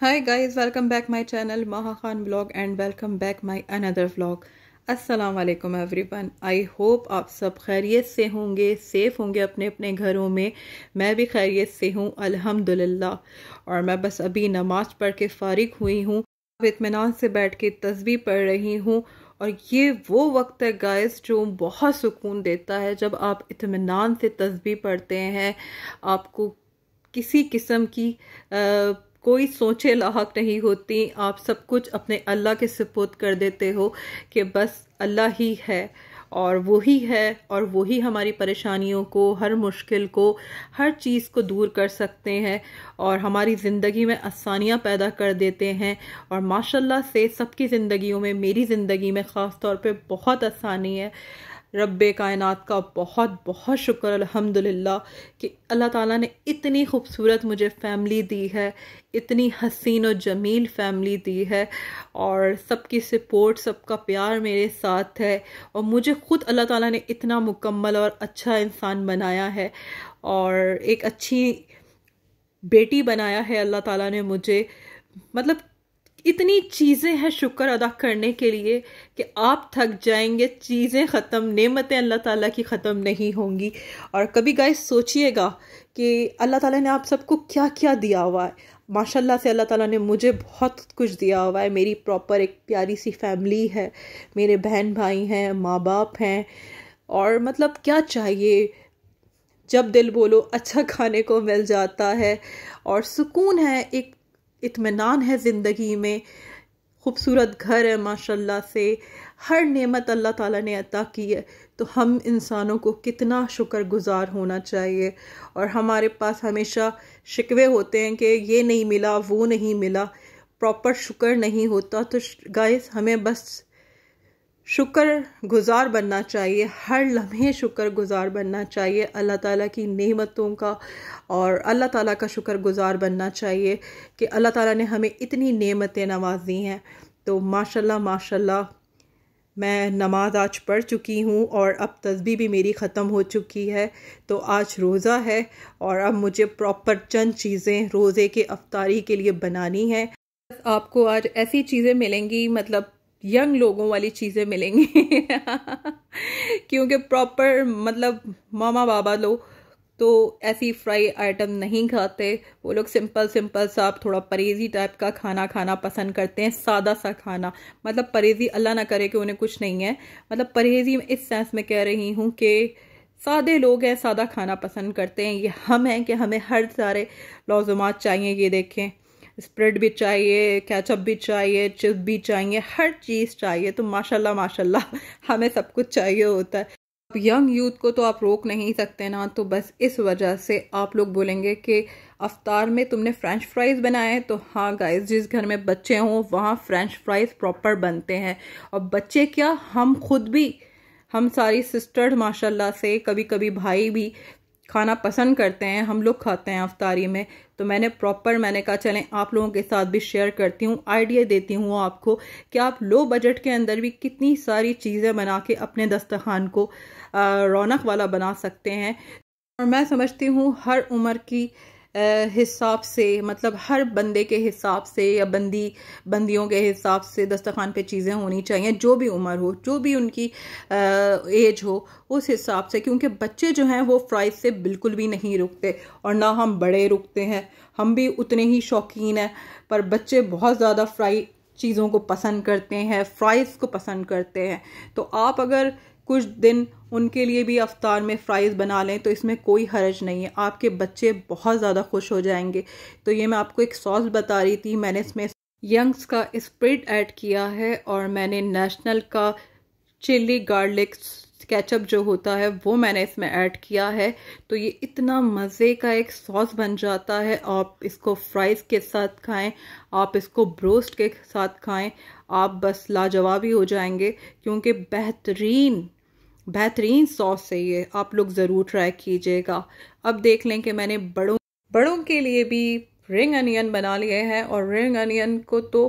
high guys welcome back my channel Mah Khan blog and welcome back my another blog असलम everyone I hope आप सब खैरियत से होंगे सेफ़ होंगे अपने अपने घरों में मैं भी खैरियत से हूँ अलहमदिल्ला और मैं बस अभी नमाज़ पढ़ के फ़ारिग हुई हूँ अब इतमान से बैठ के तस्वीर पढ़ रही हूँ और ये वो वक्त है गाइस जो बहुत सुकून देता है जब आप इतमान से तस्वीर पढ़ते हैं आपको किसी किस्म की आ, कोई सोचे लाक नहीं होती आप सब कुछ अपने अल्लाह के सपुत कर देते हो कि बस अल्लाह ही है और वही है और वही हमारी परेशानियों को हर मुश्किल को हर चीज़ को दूर कर सकते हैं और हमारी ज़िंदगी में आसानियाँ पैदा कर देते हैं और माशाल्लाह से सबकी ज़िंदगियों में मेरी ज़िंदगी में ख़ास तौर पे बहुत आसानी है रब कायनात का बहुत बहुत शुक्र अल्हम्दुलिल्लाह कि अल्लाह ताला ने इतनी खूबसूरत मुझे फ़ैमिली दी है इतनी हसीन और जमील फ़ैमिली दी है और सबकी सपोर्ट सबका प्यार मेरे साथ है और मुझे ख़ुद अल्लाह ताला ने इतना मुकम्मल और अच्छा इंसान बनाया है और एक अच्छी बेटी बनाया है अल्लाह ताला ने मुझे मतलब इतनी चीज़ें हैं शुक्र अदा करने के लिए कि आप थक जाएंगे चीज़ें ख़त्म नेमतें अल्लाह ताला की ख़त्म नहीं होंगी और कभी गाय सोचिएगा कि अल्लाह ताला ने आप सबको क्या क्या दिया हुआ है माशाल्लाह से अल्लाह ताला ने मुझे बहुत कुछ दिया हुआ है मेरी प्रॉपर एक प्यारी सी फैमिली है मेरे बहन भाई हैं माँ बाप हैं और मतलब क्या चाहिए जब दिल बोलो अच्छा खाने को मिल जाता है और सुकून है एक इतमान है ज़िंदगी में खूबसूरत घर है माशाल्लाह से हर नेमत अल्लाह ताला ने अता की है तो हम इंसानों को कितना शुक्रगुजार होना चाहिए और हमारे पास हमेशा शिकवे होते हैं कि ये नहीं मिला वो नहीं मिला प्रॉपर शुक्र नहीं होता तो गाइस हमें बस शुक्र गुज़ार बनना चाहिए हर लम्हे शुक्र गुज़ार बनना चाहिए अल्लाह ताला की नेमतों का और अल्लाह ताला का शुक्र गुज़ार बनना चाहिए कि अल्लाह ताला ने हमें इतनी नेमतें नवाजी हैं तो माशाल्लाह माशाल्लाह मैं नमाज आज पढ़ चुकी हूँ और अब तस्बी भी मेरी ख़त्म हो चुकी है तो आज रोज़ा है और अब मुझे प्रॉपर चंद चीज़ें रोज़े के अफ्तारी के लिए बनानी है आपको आज ऐसी चीज़ें मिलेंगी मतलब यंग लोगों वाली चीज़ें मिलेंगी क्योंकि प्रॉपर मतलब मामा बाबा लोग तो ऐसी फ्राई आइटम नहीं खाते वो लोग सिंपल सिंपल सा थोड़ा परहेजी टाइप का खाना खाना पसंद करते हैं सादा सा खाना मतलब परहेजी अल्लाह ना करे कि उन्हें कुछ नहीं है मतलब परहेजी इस सेंस में कह रही हूँ कि सादे लोग हैं सादा खाना पसंद करते हैं ये हम हैं कि हमें हर सारे लाजमात चाहिए ये देखें स्प्रेड भी चाहिए कैचअप भी चाहिए चिप भी चाहिए हर चीज़ चाहिए तो माशाल्लाह माशाल्लाह हमें सब कुछ चाहिए होता है अब यंग यूथ को तो आप रोक नहीं सकते ना तो बस इस वजह से आप लोग बोलेंगे कि अवतार में तुमने फ्रेंच फ्राइज़ बनाए तो हाँ गाइस जिस घर में बच्चे हों वहाँ फ्रेंच फ्राइज़ प्रॉपर बनते हैं और बच्चे क्या हम खुद भी हम सारी सिस्टर्स माशाल्लाह से कभी कभी भाई भी खाना पसंद करते हैं हम लोग खाते हैं अफ्तारी में तो मैंने प्रॉपर मैंने कहा चलें आप लोगों के साथ भी शेयर करती हूँ आइडिया देती हूँ आपको कि आप लो बजट के अंदर भी कितनी सारी चीज़ें बना के अपने दस्तखान को रौनक वाला बना सकते हैं और मैं समझती हूँ हर उम्र की हिसाब से मतलब हर बंदे के हिसाब से या बंदी बंदियों के हिसाब से दस्तखान पे चीज़ें होनी चाहिए जो भी उम्र हो जो भी उनकी एज हो उस हिसाब से क्योंकि बच्चे जो हैं वो फ्राइज से बिल्कुल भी नहीं रुकते और ना हम बड़े रुकते हैं हम भी उतने ही शौकीन हैं पर बच्चे बहुत ज़्यादा फ्राई चीज़ों को पसंद करते हैं फ्राइज़ को पसंद करते हैं तो आप अगर कुछ दिन उनके लिए भी अफ्तार में फ़्राइज़ बना लें तो इसमें कोई हर्ज नहीं है आपके बच्चे बहुत ज़्यादा खुश हो जाएंगे तो ये मैं आपको एक सॉस बता रही थी मैंने इसमें यंग्स का स्प्रिड ऐड किया है और मैंने नेशनल का चिल्ली गार्लिक केचप जो होता है वो मैंने इसमें ऐड किया है तो ये इतना मज़े का एक सॉस बन जाता है आप इसको फ्राइज़ के साथ खाएं आप इसको ब्रोस्ट के साथ खाएं आप बस लाजवाब ही हो जाएंगे क्योंकि बेहतरीन बेहतरीन सॉस है ये आप लोग ज़रूर ट्राई कीजिएगा अब देख लें कि मैंने बड़ों बड़ों के लिए भी रिंग अनियन बना लिए हैं और रिंग अनियन को तो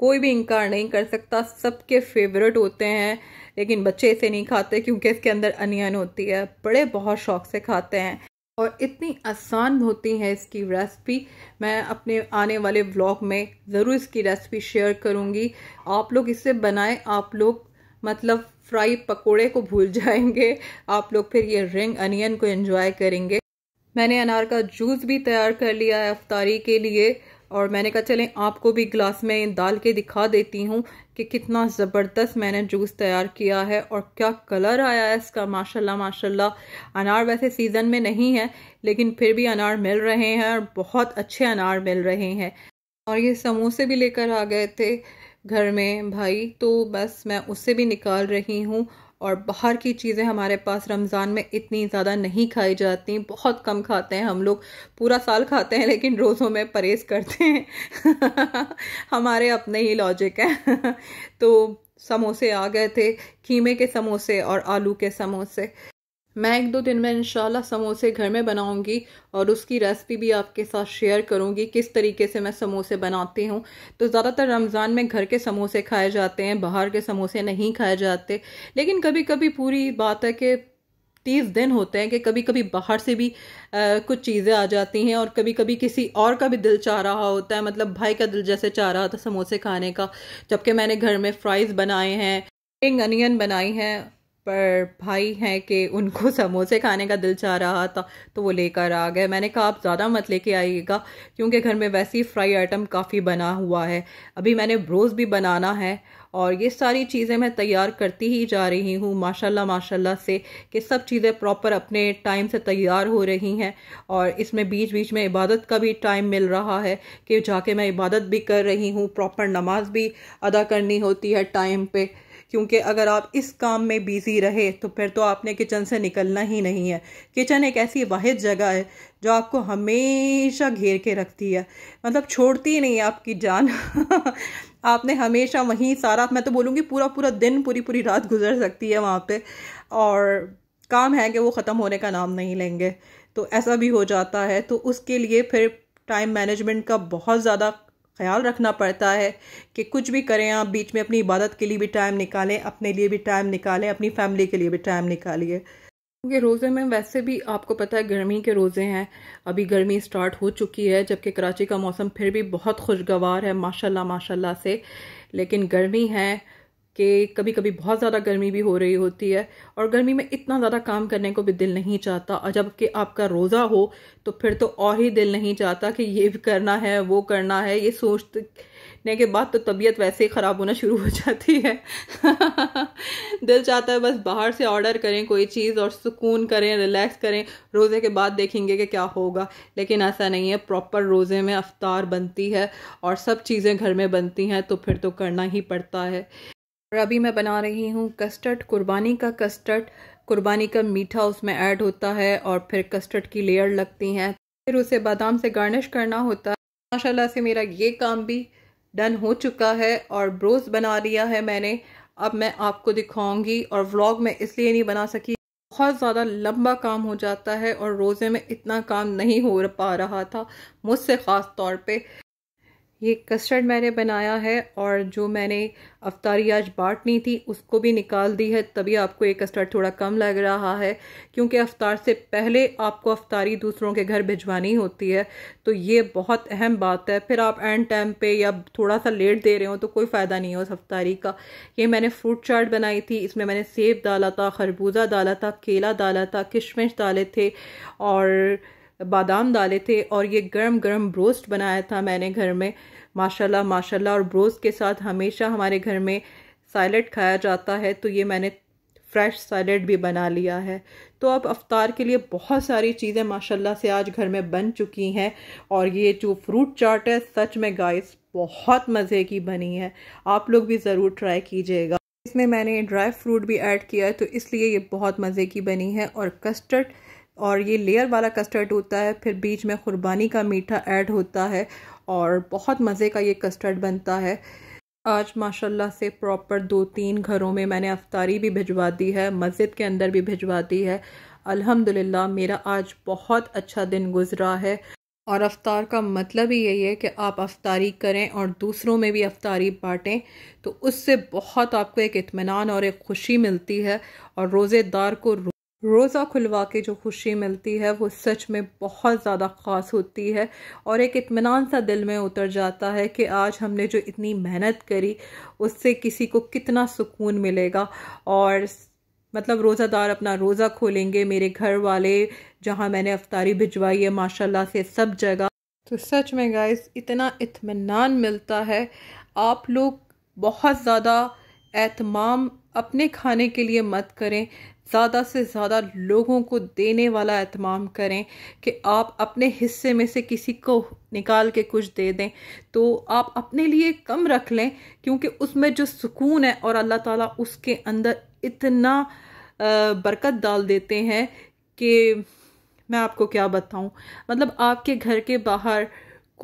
कोई भी इनकार नहीं कर सकता सबके फेवरेट होते हैं लेकिन बच्चे इसे नहीं खाते क्योंकि इसके अंदर अनियन होती है बड़े बहुत शौक से खाते हैं और इतनी आसान होती है इसकी रेसिपी मैं अपने आने वाले व्लॉग में ज़रूर इसकी रेसिपी शेयर करूँगी आप लोग इसे बनाएं आप लोग मतलब फ्राई पकोड़े को भूल जाएंगे आप लोग फिर ये रिंग अनियन को एंजॉय करेंगे मैंने अनार का जूस भी तैयार कर लिया है अफ्तारी के लिए और मैंने कहा चलें आपको भी ग्लास में डाल के दिखा देती हूँ कि कितना ज़बरदस्त मैंने जूस तैयार किया है और क्या कलर आया है इसका माशाल्लाह माशाल्लाह अनार वैसे सीज़न में नहीं है लेकिन फिर भी अनार मिल रहे हैं और बहुत अच्छे अनार मिल रहे हैं और ये समोसे भी लेकर आ गए थे घर में भाई तो बस मैं उससे भी निकाल रही हूँ और बाहर की चीज़ें हमारे पास रमज़ान में इतनी ज़्यादा नहीं खाई जाती बहुत कम खाते हैं हम लोग पूरा साल खाते हैं लेकिन रोज़ों में परहेज़ करते हैं हमारे अपने ही लॉजिक है तो समोसे आ गए थे कीमे के समोसे और आलू के समोसे मैं एक दो दिन में इनशाला समोसे घर में बनाऊंगी और उसकी रेसिपी भी आपके साथ शेयर करूंगी किस तरीके से मैं समोसे बनाती हूँ तो ज़्यादातर रमज़ान में घर के समोसे खाए जाते हैं बाहर के समोसे नहीं खाए जाते लेकिन कभी कभी पूरी बात है कि तीस दिन होते हैं कि कभी कभी बाहर से भी आ, कुछ चीज़ें आ जाती हैं और कभी कभी किसी और का भी दिल चाह रहा होता है मतलब भाई का दिल जैसे चाह रहा था समोसे खाने का जबकि मैंने घर में फ्राइज़ बनाए हैं अनियन बनाई हैं पर भाई हैं कि उनको समोसे खाने का दिल चाह रहा था तो वो लेकर आ गए मैंने कहा आप ज़्यादा मत लेके आइएगा क्योंकि घर में वैसे ही फ्राई आइटम काफ़ी बना हुआ है अभी मैंने ब्रोज़ भी बनाना है और ये सारी चीज़ें मैं तैयार करती ही जा रही हूँ माशाल्लाह माशाल्लाह से कि सब चीज़ें प्रॉपर अपने टाइम से तैयार हो रही हैं और इसमें बीच बीच में इबादत का भी टाइम मिल रहा है कि जाके मैं इबादत भी कर रही हूँ प्रॉपर नमाज भी अदा करनी होती है टाइम पे क्योंकि अगर आप इस काम में बिज़ी रहे तो फिर तो आपने किचन से निकलना ही नहीं है किचन एक ऐसी वाहिद जगह है जो आपको हमेशा घेर के रखती है मतलब छोड़ती ही नहीं आपकी जान आपने हमेशा वहीं सारा मैं तो बोलूँगी पूरा पूरा दिन पूरी पूरी रात गुजर सकती है वहाँ पर और काम है कि वो ख़त्म होने का नाम नहीं लेंगे तो ऐसा भी हो जाता है तो उसके लिए फिर टाइम मैनेजमेंट का बहुत ज़्यादा ख्याल रखना पड़ता है कि कुछ भी करें आप बीच में अपनी इबादत के लिए भी टाइम निकालें अपने लिए भी टाइम निकालें अपनी फैमिली के लिए भी टाइम निकालिए क्योंकि रोज़े में वैसे भी आपको पता है गर्मी के रोज़े हैं अभी गर्मी स्टार्ट हो चुकी है जबकि कराची का मौसम फिर भी बहुत खुशगवार है माशाल्लाह माशाल्लाह से लेकिन गर्मी है कि कभी कभी बहुत ज़्यादा गर्मी भी हो रही होती है और गर्मी में इतना ज़्यादा काम करने को भी दिल नहीं चाहता और जबकि आपका रोज़ा हो तो फिर तो और ही दिल नहीं चाहता कि ये भी करना है वो करना है ये सोच सीखने के बाद तो तबीयत वैसे ही ख़राब होना शुरू हो जाती है दिल चाहता है बस बाहर से ऑर्डर करें कोई चीज़ और सुकून करें रिलैक्स करें रोज़े के बाद देखेंगे कि क्या होगा लेकिन ऐसा नहीं है प्रॉपर रोज़े में अफ्तार बनती है और सब चीज़ें घर में बनती हैं तो फिर तो करना ही पड़ता है और अभी मैं बना रही हूँ कस्टर्ड कुर्बानी का कस्टर्ड कुर्बानी का मीठा उसमें ऐड होता है और फिर कस्टर्ड की लेयर लगती हैं फिर उसे बादाम से गार्निश करना होता है माशाल्लाह से मेरा ये काम भी डन हो चुका है और ब्रोज बना लिया है मैंने अब मैं आपको दिखाऊंगी और व्लॉग में इसलिए नहीं बना सकी बहुत ज़्यादा लंबा काम हो जाता है और रोज़े में इतना काम नहीं हो पा रहा था मुझसे ख़ास तौर पे ये कस्टर्ड मैंने बनाया है और जो मैंने अफतारी आज बांटनी थी उसको भी निकाल दी है तभी आपको ये कस्टर्ड थोड़ा कम लग रहा है क्योंकि अफतार से पहले आपको अफतारी दूसरों के घर भिजवानी होती है तो ये बहुत अहम बात है फिर आप एंड टाइम पे या थोड़ा सा लेट दे रहे हो तो कोई फ़ायदा नहीं है उस अफ्तारी का ये मैंने फ्रूट चाट बनाई थी इसमें मैंने सेब डाला था खरबूजा डाला था केला डाला था किशमिश डाले थे और बादाम डाले थे और ये गर्म गर्म ब्रोस्ट बनाया था मैंने घर में माशाल्लाह माशाल्लाह और ब्रोस्ट के साथ हमेशा हमारे घर में सैलड खाया जाता है तो ये मैंने फ्रेश सैलड भी बना लिया है तो अब अफ्तार के लिए बहुत सारी चीज़ें माशाल्लाह से आज घर में बन चुकी हैं और ये जो फ्रूट चाट है सच में गाइस बहुत मज़े की बनी है आप लोग भी ज़रूर ट्राई कीजिएगा इसमें मैंने ड्राई फ्रूट भी ऐड किया है तो इसलिए ये बहुत मज़े की बनी है और कस्टर्ड और ये लेयर वाला कस्टर्ड होता है फिर बीच में क़ुरबानी का मीठा ऐड होता है और बहुत मज़े का ये कस्टर्ड बनता है आज माशाल्लाह से प्रॉपर दो तीन घरों में मैंने अफ्तारी भी भिजवा दी है मस्जिद के अंदर भी भिजवा दी है अल्हम्दुलिल्लाह मेरा आज बहुत अच्छा दिन गुजरा है और अफ्तार का मतलब ही यही है कि आप अफ्तारी करें और दूसरों में भी अफ्तारी बांटें तो उससे बहुत आपको एक इतमान और एक खुशी मिलती है और रोज़ेदार को रोज़ा खुलवा के जो खुशी मिलती है वो सच में बहुत ज़्यादा ख़ास होती है और एक इतमान सा दिल में उतर जाता है कि आज हमने जो इतनी मेहनत करी उससे किसी को कितना सुकून मिलेगा और मतलब रोज़ादार अपना रोज़ा खोलेंगे मेरे घर वाले जहाँ मैंने अफ्तारी भिजवाई है माशाल्लाह से सब जगह तो सच में गाइस इतना इतमान मिलता है आप लोग बहुत ज़्यादा एहतमाम अपने खाने के लिए मत करें ज़्यादा से ज़्यादा लोगों को देने वाला अहतमाम करें कि आप अपने हिस्से में से किसी को निकाल के कुछ दे दें तो आप अपने लिए कम रख लें क्योंकि उसमें जो सुकून है और अल्लाह ताला उसके अंदर इतना बरकत डाल देते हैं कि मैं आपको क्या बताऊं मतलब आपके घर के बाहर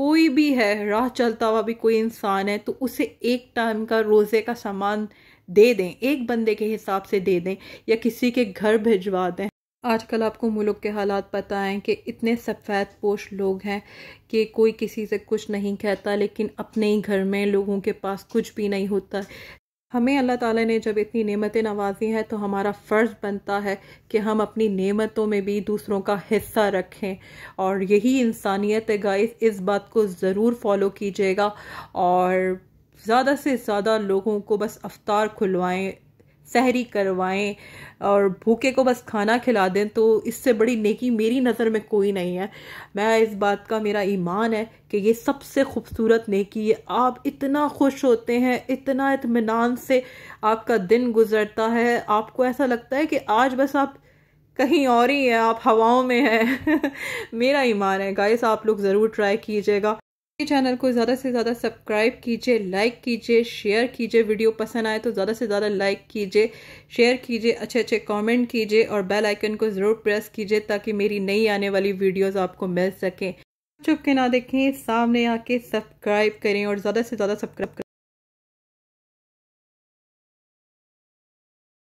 कोई भी है राह चलता हुआ भी कोई इंसान है तो उसे एक टाइम का रोज़े का सामान दे दें एक बंदे के हिसाब से दे दें या किसी के घर भिजवा दें आजकल आपको मुल्क के हालात पता हैं कि इतने सफ़ेद पोश लोग हैं कि कोई किसी से कुछ नहीं कहता लेकिन अपने ही घर में लोगों के पास कुछ भी नहीं होता हमें अल्लाह ताला ने जब इतनी नेमतें नवाजी हैं तो हमारा फ़र्ज़ बनता है कि हम अपनी नेमतों में भी दूसरों का हिस्सा रखें और यही इंसानियत है गाइस इस बात को ज़रूर फॉलो कीजिएगा और ज़्यादा से ज़्यादा लोगों को बस अवतार खुलवाएं सहरी करवाएं और भूखे को बस खाना खिला दें तो इससे बड़ी नेकी मेरी नज़र में कोई नहीं है मैं इस बात का मेरा ईमान है कि ये सबसे खूबसूरत नेकी है आप इतना खुश होते हैं इतना इतमान से आपका दिन गुजरता है आपको ऐसा लगता है कि आज बस आप कहीं और ही हैं आप हवाओं में हैं मेरा ईमान है गाइस आप लोग ज़रूर ट्राई कीजिएगा चैनल को ज़्यादा से ज़्यादा सब्सक्राइब कीजिए लाइक कीजिए शेयर कीजिए वीडियो पसंद आए तो ज़्यादा से ज़्यादा लाइक कीजिए शेयर कीजिए अच्छे अच्छे कमेंट कीजिए और बेल आइकन को ज़रूर प्रेस कीजिए ताकि मेरी नई आने वाली वीडियोस आपको मिल सकें चुप के ना देखें सामने आके सब्सक्राइब करें और ज़्यादा से ज़्यादा सब्सक्राइब